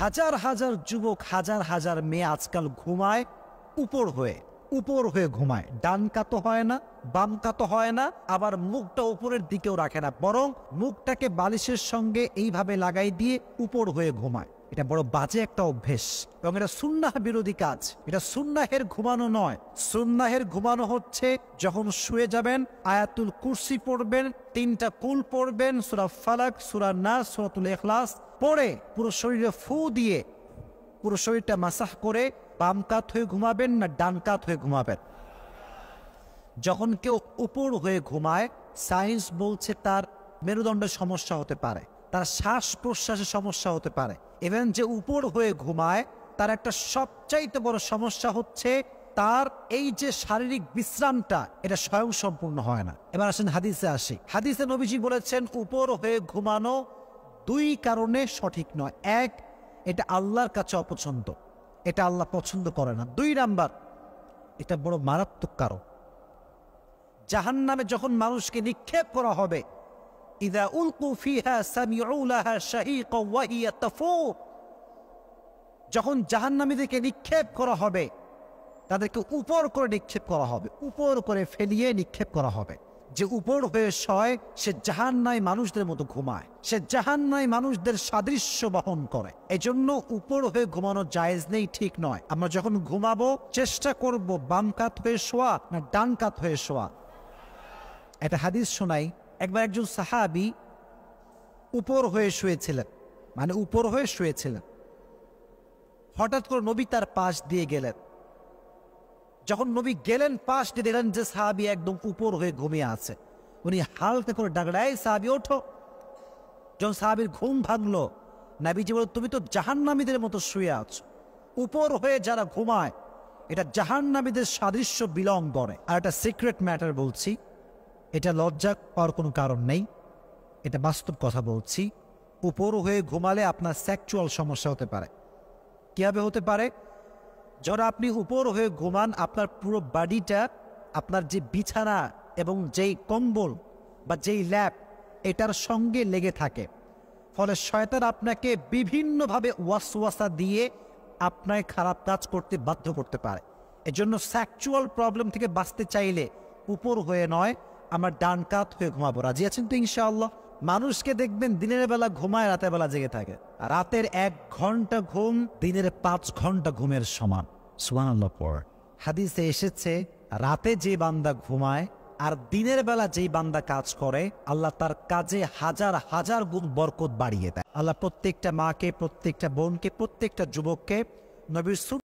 হাজার হাজার যুবক হাজার হাজার মেয়ে আজকাল ঘুমায় উপর হয়ে উপর হয়ে ঘুমায় ডান কাতো হয় না বাম কাতো হয় না আবার মুখটা উপরের দিকেও রাখে না বরং মুখটাকে বালিশের সঙ্গে এইভাবে লাগাই দিয়ে উপর হয়ে ঘুমায় এটা বড় বাজে একটা অভ্যেস এবং এটা সুন্নাহ বিরোধী কাজ এটা সুন্নাহের ঘুমানো নয় সুন্নাহের ঘুমানো হচ্ছে যখন শুয়ে যাবেন আয়াতুল কুরসি পড়বেন তিনটা কুল পড়বেন সুরা ফালাক সুরা না সুরাতুল এখলাস পড়ে পুরো শরীরে ফু দিয়ে পুরো শরীরটা মাসাহ করে বাম কাত হয়ে ঘুমাবেন না ডান কাত হয়ে ঘুমাবেন যখন কেউ উপর হয়ে ঘুমায় সায়েন্স বলছে তার মেরুদণ্ডের সমস্যা হতে পারে তার শ্বাস প্রশ্বাসের সমস্যা হতে পারে ইভেন যে উপর হয়ে ঘুমায় তার একটা সবচাইতে বড় সমস্যা হচ্ছে তার এই যে শারীরিক বিশ্রামটা এটা স্বয়ং সম্পূর্ণ হয় না এবার আসেন হাদিসে আসি হাদিসে নবীজি বলেছেন উপর হয়ে ঘুমানো দুই কারণে সঠিক নয় এক এটা আল্লাহর কাছে অপছন্দ এটা আল্লাহ পছন্দ করে না দুই নাম্বার এটা বড় মারাত্মক কারণ জাহান নামে যখন মানুষকে নিক্ষেপ করা হবে ইদা উলকু ফিহা সামিউলাহা যখন জাহান্নামীদেরকে নিক্ষেপ করা হবে তাদেরকে উপর করে নিক্ষেপ করা হবে উপর করে ফেলিয়ে নিক্ষেপ করা হবে যে উপর হয়ে শয় সে জাহান্নায় মানুষদের মতো ঘুমায় সে জাহান্নায় মানুষদের সাদৃশ্য বহন করে এজন্য উপর হয়ে ঘুমানো জায়েজ নেই ঠিক নয় আমরা যখন ঘুমাবো চেষ্টা করব বাম কাত হয়ে শোয়া না ডান কাত হয়ে শোয়া এটা হাদিস শোনাই একবার একজন সাহাবি উপর হয়ে শুয়েছিলেন মানে উপর হয়ে শুয়েছিলেন হঠাৎ করে নবী তার পাশ দিয়ে গেলেন যখন নবী গেলেন পাশ দিয়ে দেখলেন যে সাহাবি একদম উপর হয়ে ঘুমিয়ে আছে উনি হালকা করে ডাগড়ায় সাহাবি ওঠো যখন সাহাবির ঘুম ভাঙলো নাবিজি বলো তুমি তো জাহান্নামীদের মতো শুয়ে আছো উপর হয়ে যারা ঘুমায় এটা জাহান্নামীদের সাদৃশ্য বিলং করে আর একটা সিক্রেট ম্যাটার বলছি এটা লজ্জা পাওয়ার কোনো কারণ নেই এটা বাস্তব কথা বলছি উপর হয়ে ঘুমালে আপনার সেক্সুয়াল সমস্যা হতে পারে কীভাবে হতে পারে যখন আপনি উপর হয়ে ঘুমান আপনার পুরো বাডিটা আপনার যে বিছানা এবং যেই কম্বল বা যেই ল্যাপ এটার সঙ্গে লেগে থাকে ফলে শয়তান আপনাকে বিভিন্নভাবে ওয়াসওয়াসা দিয়ে আপনার খারাপ কাজ করতে বাধ্য করতে পারে এজন্য সেক্সুয়াল প্রবলেম থেকে বাঁচতে চাইলে উপর হয়ে নয় আমার ডান কাত হয়ে ঘুমাবো রাজি আছেন তো ইনশাআল্লাহ মানুষকে দেখবেন দিনের বেলা ঘুমায় রাতের বেলা জেগে থাকে রাতের এক ঘন্টা ঘুম দিনের পাঁচ ঘন্টা ঘুমের সমান সুহান পর হাদিসে এসেছে রাতে যে বান্দা ঘুমায় আর দিনের বেলা যেই বান্দা কাজ করে আল্লাহ তার কাজে হাজার হাজার গুণ বরকত বাড়িয়ে দেয় আল্লাহ প্রত্যেকটা মাকে প্রত্যেকটা বোনকে প্রত্যেকটা যুবককে নবীর